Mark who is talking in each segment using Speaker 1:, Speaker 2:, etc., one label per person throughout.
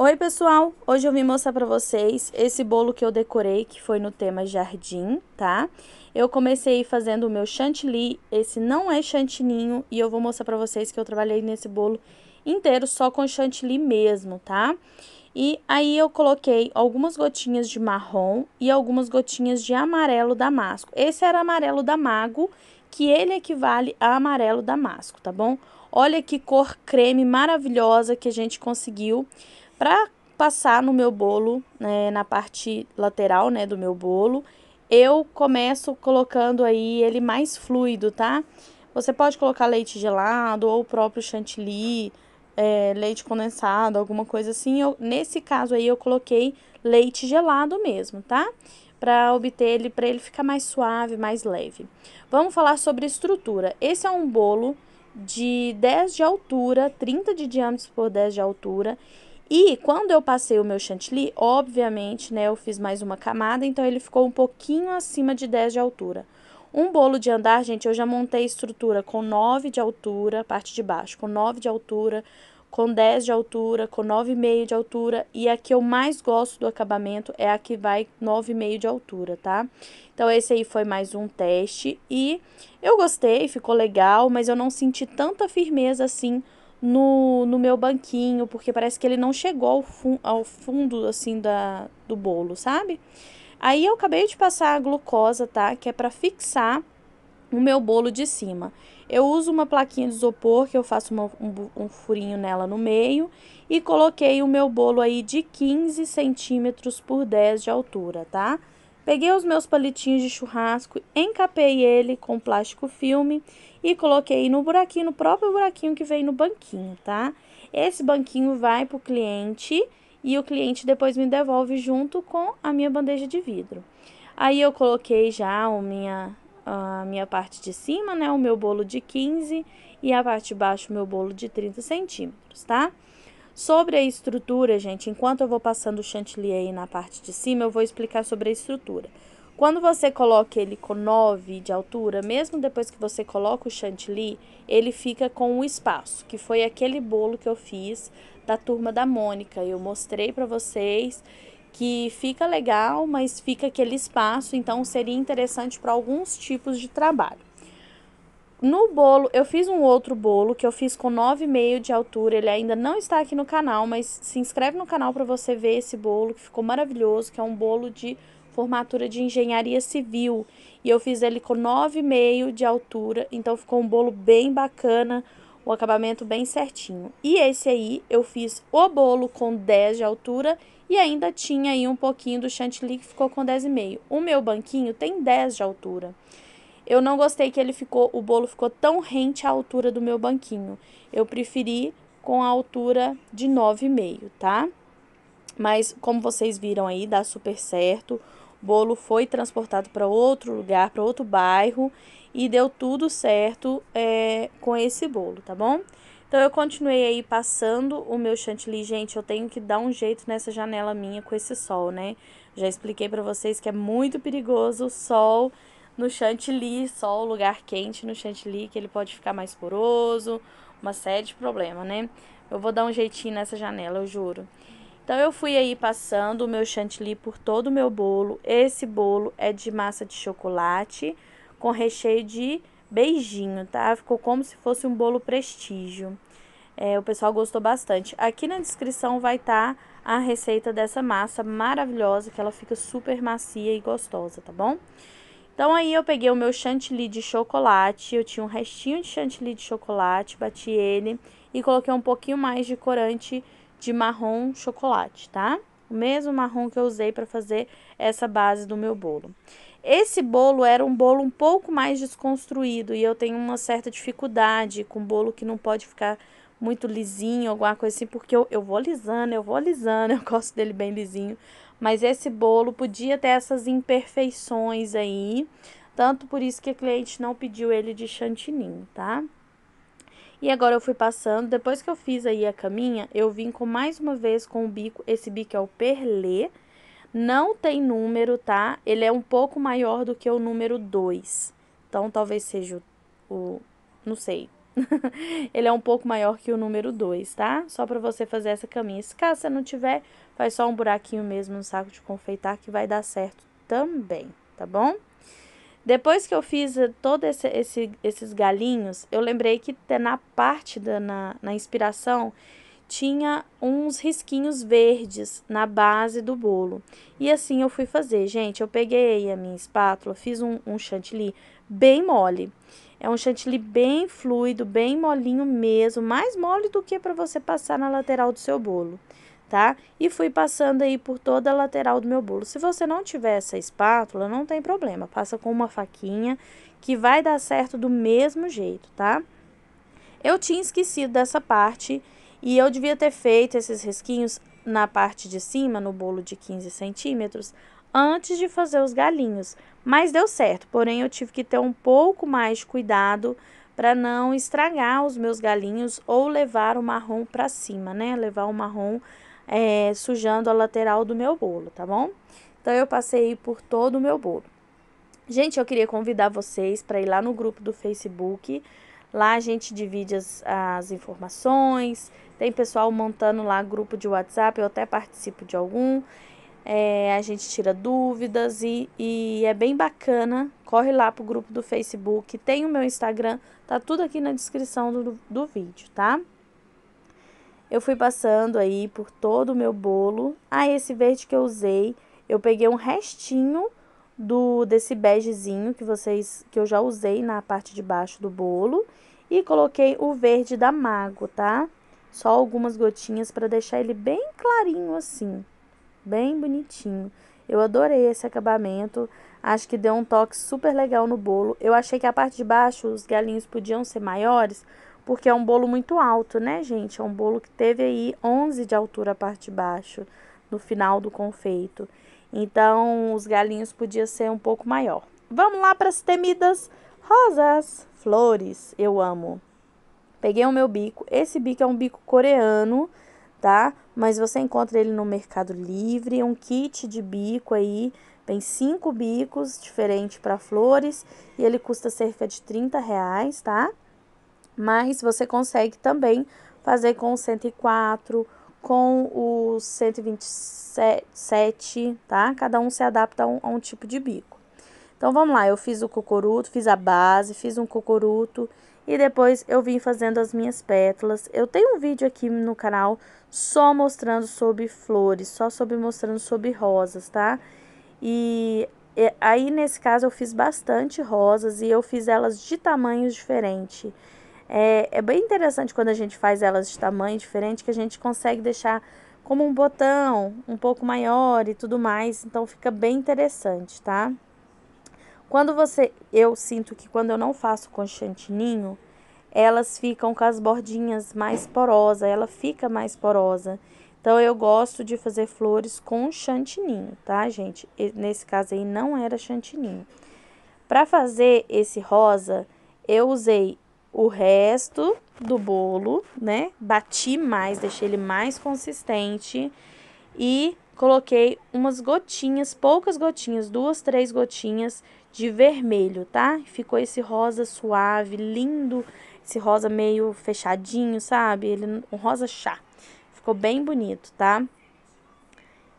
Speaker 1: Oi, pessoal! Hoje eu vim mostrar pra vocês esse bolo que eu decorei, que foi no tema jardim, tá? Eu comecei fazendo o meu chantilly, esse não é chantininho, e eu vou mostrar pra vocês que eu trabalhei nesse bolo inteiro só com chantilly mesmo, tá? E aí eu coloquei algumas gotinhas de marrom e algumas gotinhas de amarelo damasco. Esse era amarelo damago, que ele equivale a amarelo damasco, tá bom? Olha que cor creme maravilhosa que a gente conseguiu para passar no meu bolo, né, na parte lateral, né, do meu bolo, eu começo colocando aí ele mais fluido, tá? Você pode colocar leite gelado ou o próprio chantilly, é, leite condensado, alguma coisa assim. Eu, nesse caso aí eu coloquei leite gelado mesmo, tá? Para obter ele, para ele ficar mais suave, mais leve. Vamos falar sobre estrutura. Esse é um bolo de 10 de altura, 30 de diâmetro por 10 de altura e quando eu passei o meu chantilly, obviamente, né, eu fiz mais uma camada, então ele ficou um pouquinho acima de 10 de altura. Um bolo de andar, gente, eu já montei estrutura com 9 de altura, parte de baixo, com 9 de altura, com 10 de altura, com 9,5 de altura. E a que eu mais gosto do acabamento é a que vai 9,5 de altura, tá? Então, esse aí foi mais um teste e eu gostei, ficou legal, mas eu não senti tanta firmeza assim no, no meu banquinho, porque parece que ele não chegou ao, fun ao fundo, assim, da, do bolo, sabe? Aí eu acabei de passar a glucosa, tá? Que é para fixar o meu bolo de cima. Eu uso uma plaquinha de isopor, que eu faço uma, um, um, furinho nela no meio, e coloquei o meu bolo aí de 15 centímetros por 10 de altura, tá? Tá? Peguei os meus palitinhos de churrasco, encapei ele com plástico filme e coloquei no buraquinho, no próprio buraquinho que vem no banquinho, tá? Esse banquinho vai pro cliente e o cliente depois me devolve junto com a minha bandeja de vidro. Aí eu coloquei já a minha, a minha parte de cima, né, o meu bolo de 15 e a parte de baixo o meu bolo de 30 centímetros, tá? Sobre a estrutura, gente, enquanto eu vou passando o chantilly aí na parte de cima, eu vou explicar sobre a estrutura. Quando você coloca ele com 9 de altura, mesmo depois que você coloca o chantilly, ele fica com um espaço, que foi aquele bolo que eu fiz da turma da Mônica. Eu mostrei para vocês que fica legal, mas fica aquele espaço, então seria interessante para alguns tipos de trabalho. No bolo, eu fiz um outro bolo que eu fiz com 9,5 de altura. Ele ainda não está aqui no canal, mas se inscreve no canal para você ver esse bolo que ficou maravilhoso, que é um bolo de formatura de engenharia civil. E eu fiz ele com 9,5 de altura, então ficou um bolo bem bacana, o acabamento bem certinho. E esse aí eu fiz o bolo com 10 de altura e ainda tinha aí um pouquinho do chantilly que ficou com 10,5. O meu banquinho tem 10 de altura. Eu não gostei que ele ficou, o bolo ficou tão rente à altura do meu banquinho. Eu preferi com a altura de 9,5, tá? Mas como vocês viram aí, dá super certo. O bolo foi transportado para outro lugar, para outro bairro e deu tudo certo é, com esse bolo, tá bom? Então, eu continuei aí passando o meu chantilly. Gente, eu tenho que dar um jeito nessa janela minha com esse sol, né? Já expliquei para vocês que é muito perigoso o sol no chantilly, só o lugar quente no chantilly, que ele pode ficar mais poroso, uma série de problemas, né? Eu vou dar um jeitinho nessa janela, eu juro. Então eu fui aí passando o meu chantilly por todo o meu bolo. Esse bolo é de massa de chocolate com recheio de beijinho, tá? Ficou como se fosse um bolo prestígio. É, o pessoal gostou bastante. Aqui na descrição vai estar tá a receita dessa massa maravilhosa, que ela fica super macia e gostosa, tá bom? Então aí eu peguei o meu chantilly de chocolate, eu tinha um restinho de chantilly de chocolate, bati ele e coloquei um pouquinho mais de corante de marrom chocolate, tá? O mesmo marrom que eu usei para fazer essa base do meu bolo. Esse bolo era um bolo um pouco mais desconstruído e eu tenho uma certa dificuldade com bolo que não pode ficar muito lisinho, alguma coisa assim, porque eu, eu vou lisando, eu vou lisando, eu gosto dele bem lisinho. Mas esse bolo podia ter essas imperfeições aí, tanto por isso que a cliente não pediu ele de chantininho, tá? E agora eu fui passando, depois que eu fiz aí a caminha, eu vim com mais uma vez com o bico, esse bico é o perlê, não tem número, tá? Ele é um pouco maior do que o número 2, então talvez seja o, o não sei, ele é um pouco maior que o número 2, tá? Só para você fazer essa caminha. Se caso você não tiver, faz só um buraquinho mesmo no saco de confeitar que vai dar certo também, tá bom? Depois que eu fiz eh, todos esse, esse, esses galinhos, eu lembrei que na parte da na, na inspiração tinha uns risquinhos verdes na base do bolo. E assim eu fui fazer, gente. Eu peguei a minha espátula, fiz um, um chantilly bem mole. É um chantilly bem fluido, bem molinho mesmo, mais mole do que para você passar na lateral do seu bolo, tá? E fui passando aí por toda a lateral do meu bolo. Se você não tiver essa espátula, não tem problema, passa com uma faquinha que vai dar certo do mesmo jeito, tá? Eu tinha esquecido dessa parte e eu devia ter feito esses risquinhos na parte de cima, no bolo de 15 centímetros, antes de fazer os galinhos, mas deu certo. Porém, eu tive que ter um pouco mais de cuidado para não estragar os meus galinhos ou levar o marrom para cima, né? Levar o marrom é, sujando a lateral do meu bolo, tá bom? Então, eu passei por todo o meu bolo. Gente, eu queria convidar vocês para ir lá no grupo do Facebook. Lá a gente divide as, as informações, tem pessoal montando lá grupo de WhatsApp, eu até participo de algum é, a gente tira dúvidas e, e é bem bacana. Corre lá pro grupo do Facebook, tem o meu Instagram, tá tudo aqui na descrição do, do vídeo, tá? Eu fui passando aí por todo o meu bolo. Ah, esse verde que eu usei, eu peguei um restinho do desse begezinho que vocês que eu já usei na parte de baixo do bolo e coloquei o verde da Mago, tá? Só algumas gotinhas para deixar ele bem clarinho assim bem bonitinho. Eu adorei esse acabamento. Acho que deu um toque super legal no bolo. Eu achei que a parte de baixo os galinhos podiam ser maiores, porque é um bolo muito alto, né, gente? É um bolo que teve aí 11 de altura a parte de baixo no final do confeito. Então, os galinhos podiam ser um pouco maior. Vamos lá para as temidas rosas, flores. Eu amo. Peguei o meu bico. Esse bico é um bico coreano, tá? mas você encontra ele no Mercado Livre, um kit de bico aí, tem cinco bicos diferentes para flores e ele custa cerca de 30 reais, tá? Mas você consegue também fazer com o 104, com o 127, tá? Cada um se adapta a um, a um tipo de bico. Então, vamos lá, eu fiz o cocoruto, fiz a base, fiz um cocoruto e depois eu vim fazendo as minhas pétalas. Eu tenho um vídeo aqui no canal só mostrando sobre flores, só sobre mostrando sobre rosas, tá? E aí nesse caso eu fiz bastante rosas e eu fiz elas de tamanhos diferentes. É, é bem interessante quando a gente faz elas de tamanho diferente que a gente consegue deixar como um botão um pouco maior e tudo mais, então fica bem interessante, tá? Quando você, eu sinto que quando eu não faço com chantininho, elas ficam com as bordinhas mais porosa, ela fica mais porosa. Então eu gosto de fazer flores com chantininho, tá, gente? Nesse caso aí não era chantininho. Para fazer esse rosa, eu usei o resto do bolo, né? Bati mais, deixei ele mais consistente e coloquei umas gotinhas, poucas gotinhas, duas, três gotinhas de vermelho, tá? Ficou esse rosa suave, lindo, esse rosa meio fechadinho, sabe? Ele, um rosa chá. Ficou bem bonito, tá?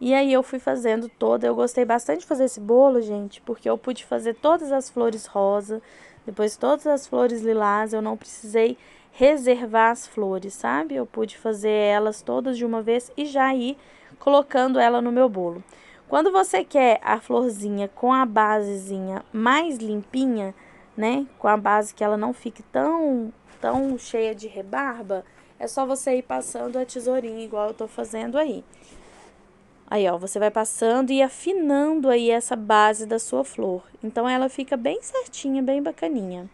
Speaker 1: E aí eu fui fazendo toda, eu gostei bastante de fazer esse bolo, gente, porque eu pude fazer todas as flores rosa, depois todas as flores lilás, eu não precisei reservar as flores, sabe? Eu pude fazer elas todas de uma vez e já ir colocando ela no meu bolo. Quando você quer a florzinha com a basezinha mais limpinha, né? Com a base que ela não fique tão, tão cheia de rebarba, é só você ir passando a tesourinha, igual eu tô fazendo aí. Aí, ó, você vai passando e afinando aí essa base da sua flor. Então, ela fica bem certinha, bem bacaninha.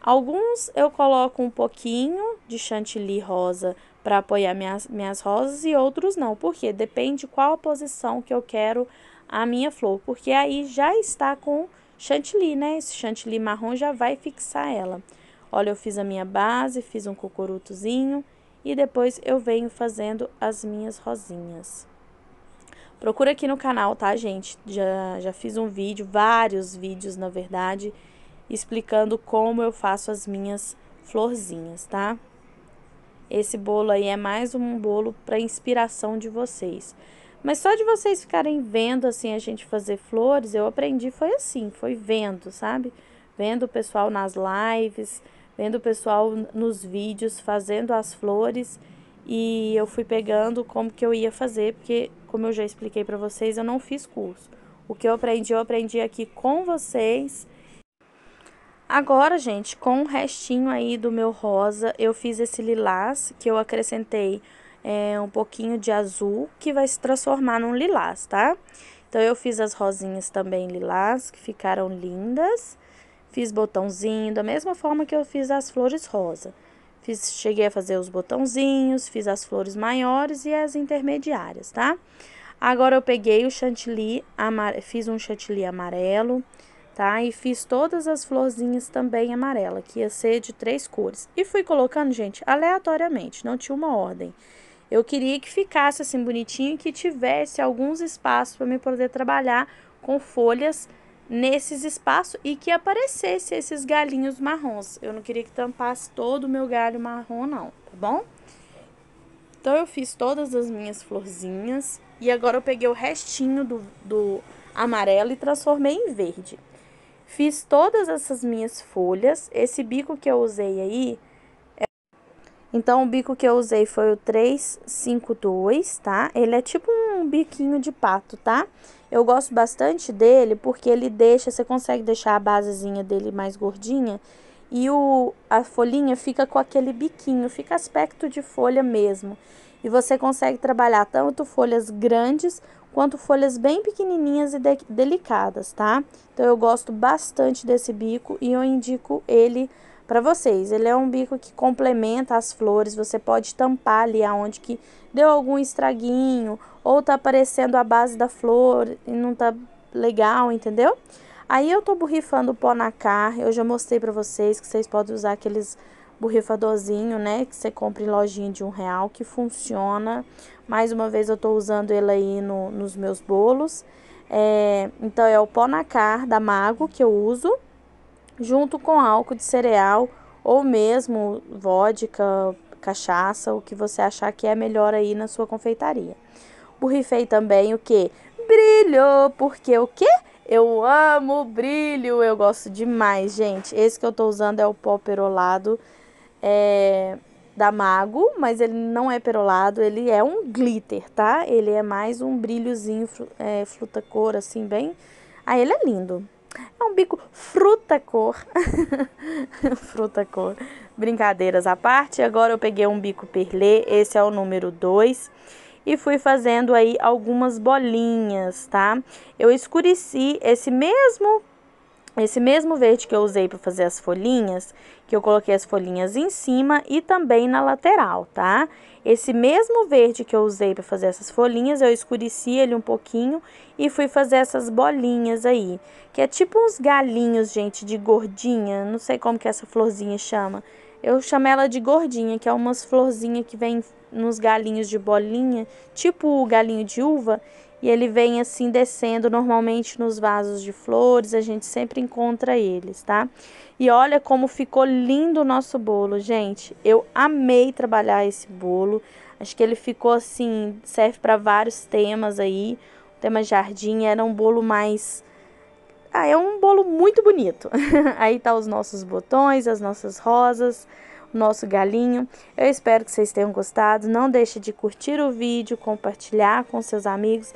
Speaker 1: Alguns eu coloco um pouquinho de chantilly rosa para apoiar minhas, minhas rosas e outros não, porque depende qual a posição que eu quero a minha flor, porque aí já está com chantilly, né? Esse chantilly marrom já vai fixar ela. Olha, eu fiz a minha base, fiz um cocorutozinho e depois eu venho fazendo as minhas rosinhas. Procura aqui no canal, tá, gente? Já, já fiz um vídeo, vários vídeos, na verdade, explicando como eu faço as minhas florzinhas, tá? Esse bolo aí é mais um bolo para inspiração de vocês. Mas só de vocês ficarem vendo assim a gente fazer flores, eu aprendi foi assim, foi vendo, sabe? Vendo o pessoal nas lives, vendo o pessoal nos vídeos fazendo as flores e eu fui pegando como que eu ia fazer, porque como eu já expliquei para vocês, eu não fiz curso. O que eu aprendi, eu aprendi aqui com vocês Agora, gente, com o restinho aí do meu rosa, eu fiz esse lilás, que eu acrescentei é, um pouquinho de azul, que vai se transformar num lilás, tá? Então, eu fiz as rosinhas também lilás, que ficaram lindas. Fiz botãozinho, da mesma forma que eu fiz as flores rosa. Fiz, cheguei a fazer os botãozinhos, fiz as flores maiores e as intermediárias, tá? Agora, eu peguei o chantilly, fiz um chantilly amarelo tá? E fiz todas as florzinhas também amarela, que ia ser de três cores. E fui colocando, gente, aleatoriamente, não tinha uma ordem. Eu queria que ficasse assim bonitinho, que tivesse alguns espaços para me poder trabalhar com folhas nesses espaços e que aparecesse esses galinhos marrons. Eu não queria que tampasse todo o meu galho marrom não, tá bom? Então eu fiz todas as minhas florzinhas e agora eu peguei o restinho do, do amarelo e transformei em verde. Fiz todas essas minhas folhas. Esse bico que eu usei aí... É... Então, o bico que eu usei foi o 352, tá? Ele é tipo um biquinho de pato, tá? Eu gosto bastante dele porque ele deixa... Você consegue deixar a basezinha dele mais gordinha e o, a folhinha fica com aquele biquinho, fica aspecto de folha mesmo. E você consegue trabalhar tanto folhas grandes quanto folhas bem pequenininhas e de delicadas, tá? Então eu gosto bastante desse bico e eu indico ele para vocês. Ele é um bico que complementa as flores, você pode tampar ali aonde que deu algum estraguinho ou tá aparecendo a base da flor e não tá legal, entendeu? Aí eu tô borrifando o pó na cara, eu já mostrei para vocês que vocês podem usar aqueles borrifadorzinho, né? Que você compra em lojinha de um real, que funciona. Mais uma vez, eu tô usando ele aí no, nos meus bolos. É, então, é o pó car da Mago que eu uso, junto com álcool de cereal ou mesmo vodka, cachaça, o que você achar que é melhor aí na sua confeitaria. Borrifei também o que? Brilho, porque o que? Eu amo brilho, eu gosto demais, gente. Esse que eu tô usando é o pó perolado é, da Mago, mas ele não é perolado, ele é um glitter, tá? Ele é mais um brilhozinho é, fruta cor, assim, bem... Ah, ele é lindo. É um bico fruta cor. fruta cor. Brincadeiras à parte, agora eu peguei um bico perlê, esse é o número 2. E fui fazendo aí algumas bolinhas, tá? Eu escureci esse mesmo esse mesmo verde que eu usei para fazer as folhinhas, que eu coloquei as folhinhas em cima e também na lateral, tá? Esse mesmo verde que eu usei para fazer essas folhinhas, eu escureci ele um pouquinho e fui fazer essas bolinhas aí. Que é tipo uns galinhos, gente, de gordinha, não sei como que essa florzinha chama. Eu chamo ela de gordinha, que é umas florzinha que vem nos galinhos de bolinha, tipo o galinho de uva, e ele vem assim descendo normalmente nos vasos de flores, a gente sempre encontra eles, tá? E olha como ficou lindo o nosso bolo, gente. Eu amei trabalhar esse bolo. Acho que ele ficou assim, serve para vários temas aí. O tema jardim era um bolo mais ah, é um bolo muito bonito. aí tá os nossos botões, as nossas rosas, nosso galinho. Eu espero que vocês tenham gostado. Não deixe de curtir o vídeo, compartilhar com seus amigos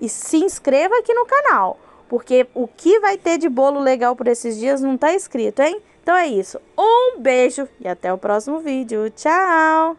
Speaker 1: e se inscreva aqui no canal, porque o que vai ter de bolo legal por esses dias não está escrito, hein? Então é isso. Um beijo e até o próximo vídeo. Tchau!